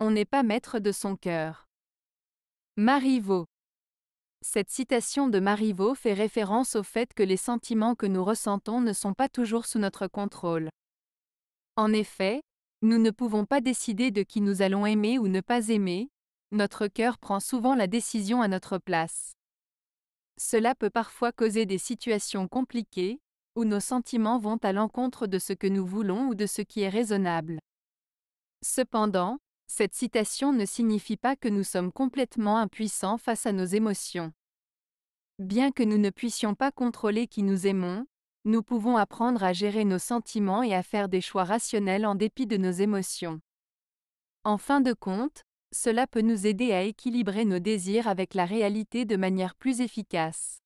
On n'est pas maître de son cœur. Marivaux. Cette citation de Marivaux fait référence au fait que les sentiments que nous ressentons ne sont pas toujours sous notre contrôle. En effet, nous ne pouvons pas décider de qui nous allons aimer ou ne pas aimer, notre cœur prend souvent la décision à notre place. Cela peut parfois causer des situations compliquées, où nos sentiments vont à l'encontre de ce que nous voulons ou de ce qui est raisonnable. Cependant, cette citation ne signifie pas que nous sommes complètement impuissants face à nos émotions. Bien que nous ne puissions pas contrôler qui nous aimons, nous pouvons apprendre à gérer nos sentiments et à faire des choix rationnels en dépit de nos émotions. En fin de compte, cela peut nous aider à équilibrer nos désirs avec la réalité de manière plus efficace.